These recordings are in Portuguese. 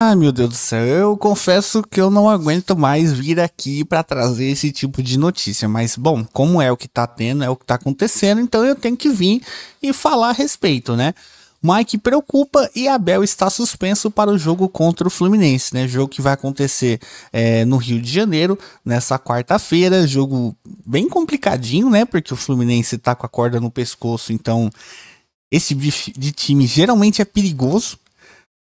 Ai, ah, meu Deus do céu, eu confesso que eu não aguento mais vir aqui para trazer esse tipo de notícia, mas bom, como é o que tá tendo, é o que tá acontecendo, então eu tenho que vir e falar a respeito, né? Mike preocupa e Abel está suspenso para o jogo contra o Fluminense, né? Jogo que vai acontecer é, no Rio de Janeiro nessa quarta-feira, jogo bem complicadinho, né? Porque o Fluminense tá com a corda no pescoço, então esse de time geralmente é perigoso,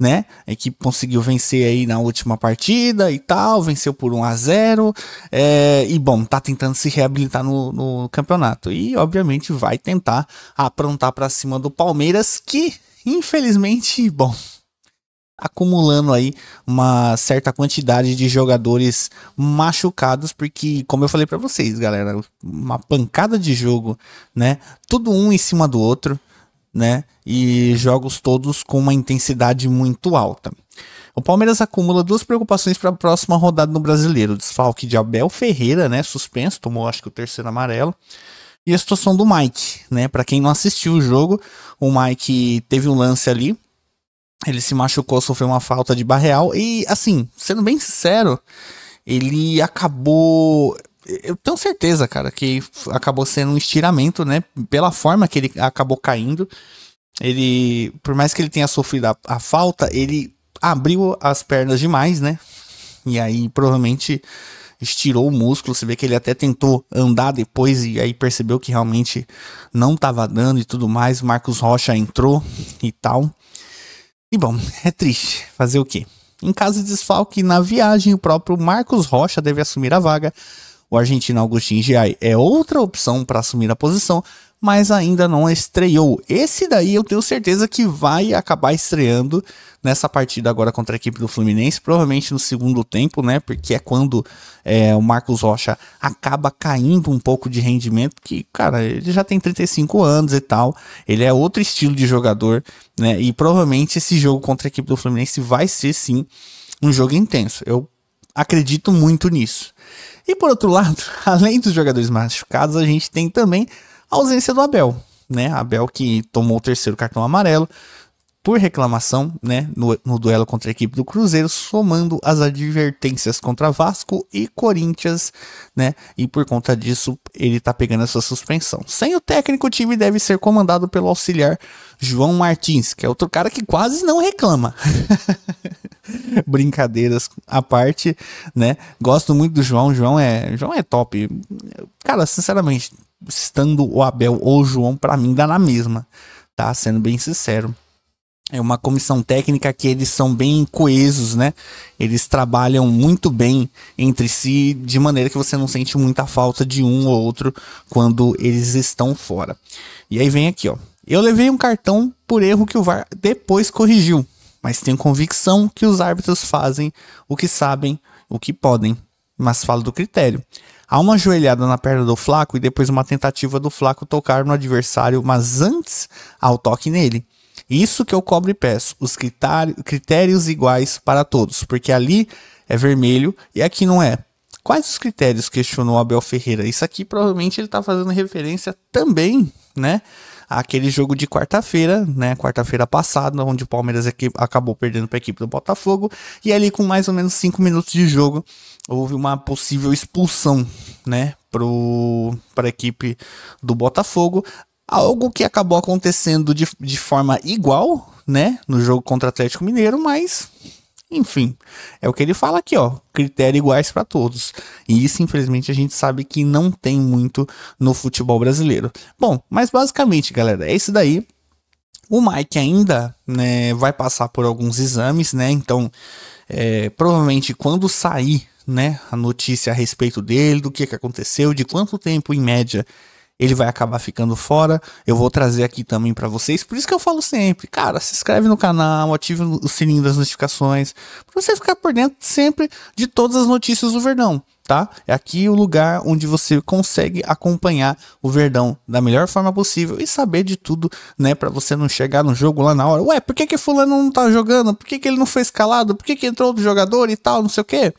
né? A equipe conseguiu vencer aí na última partida e tal, venceu por 1 a 0 é, e bom, tá tentando se reabilitar no, no campeonato e obviamente vai tentar aprontar para cima do Palmeiras que infelizmente, bom, acumulando aí uma certa quantidade de jogadores machucados, porque como eu falei para vocês, galera, uma pancada de jogo, né? Tudo um em cima do outro né? E jogos todos com uma intensidade muito alta. O Palmeiras acumula duas preocupações para a próxima rodada no Brasileiro: o desfalque de Abel Ferreira, né? Suspenso, tomou acho que o terceiro amarelo. E a situação do Mike, né? Para quem não assistiu o jogo, o Mike teve um lance ali. Ele se machucou, sofreu uma falta de barreal. E assim, sendo bem sincero, ele acabou eu tenho certeza, cara, que acabou sendo um estiramento, né? Pela forma que ele acabou caindo. Ele, por mais que ele tenha sofrido a, a falta, ele abriu as pernas demais, né? E aí provavelmente estirou o músculo. Você vê que ele até tentou andar depois e aí percebeu que realmente não estava dando e tudo mais. Marcos Rocha entrou e tal. E bom, é triste. Fazer o quê? Em caso de desfalque na viagem, o próprio Marcos Rocha deve assumir a vaga o argentino Agustin Giai é outra opção para assumir a posição, mas ainda não estreou. Esse daí eu tenho certeza que vai acabar estreando nessa partida agora contra a equipe do Fluminense, provavelmente no segundo tempo, né? Porque é quando é, o Marcos Rocha acaba caindo um pouco de rendimento, que, cara, ele já tem 35 anos e tal, ele é outro estilo de jogador, né? E provavelmente esse jogo contra a equipe do Fluminense vai ser sim um jogo intenso. Eu acredito muito nisso. E por outro lado, além dos jogadores machucados, a gente tem também a ausência do Abel, né? Abel que tomou o terceiro cartão amarelo por reclamação, né, no, no duelo contra a equipe do Cruzeiro, somando as advertências contra Vasco e Corinthians, né? E por conta disso, ele tá pegando essa suspensão. Sem o técnico, o time deve ser comandado pelo auxiliar João Martins, que é outro cara que quase não reclama. Brincadeiras à parte, né? Gosto muito do João. João é, João é top. Cara, sinceramente, estando o Abel ou o João, para mim dá na mesma, tá? Sendo bem sincero. É uma comissão técnica que eles são bem coesos, né? Eles trabalham muito bem entre si, de maneira que você não sente muita falta de um ou outro quando eles estão fora. E aí vem aqui, ó. Eu levei um cartão por erro que o VAR depois corrigiu mas tenho convicção que os árbitros fazem o que sabem, o que podem, mas falo do critério. Há uma joelhada na perna do Flaco e depois uma tentativa do Flaco tocar no adversário, mas antes ao toque nele. Isso que eu cobro e peço, os critérios iguais para todos, porque ali é vermelho e aqui não é. Quais os critérios? questionou Abel Ferreira. Isso aqui provavelmente ele está fazendo referência também, né? aquele jogo de quarta-feira, né? Quarta-feira passada, onde o Palmeiras acabou perdendo para a equipe do Botafogo. E ali, com mais ou menos cinco minutos de jogo, houve uma possível expulsão, né? Para a equipe do Botafogo. Algo que acabou acontecendo de, de forma igual, né? No jogo contra o Atlético Mineiro, mas enfim, é o que ele fala aqui, ó. Critério iguais para todos. E isso, infelizmente, a gente sabe que não tem muito no futebol brasileiro. Bom, mas basicamente, galera, é isso daí. O Mike ainda né, vai passar por alguns exames, né? Então, é, provavelmente quando sair né, a notícia a respeito dele, do que, que aconteceu, de quanto tempo em média ele vai acabar ficando fora. Eu vou trazer aqui também para vocês. Por isso que eu falo sempre, cara, se inscreve no canal, ative o sininho das notificações, para você ficar por dentro sempre de todas as notícias do Verdão. Tá? É aqui o lugar onde você consegue acompanhar o Verdão da melhor forma possível e saber de tudo, né? Para você não chegar no jogo lá na hora, ué, por que que fulano não tá jogando? Por que que ele não foi escalado? Por que que entrou outro jogador e tal, não sei o quê?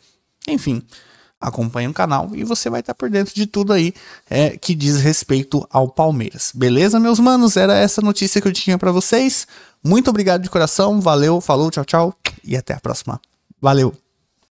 Enfim, acompanhe o canal e você vai estar por dentro de tudo aí é, que diz respeito ao Palmeiras. Beleza, meus manos? Era essa notícia que eu tinha para vocês. Muito obrigado de coração, valeu, falou, tchau, tchau e até a próxima. Valeu!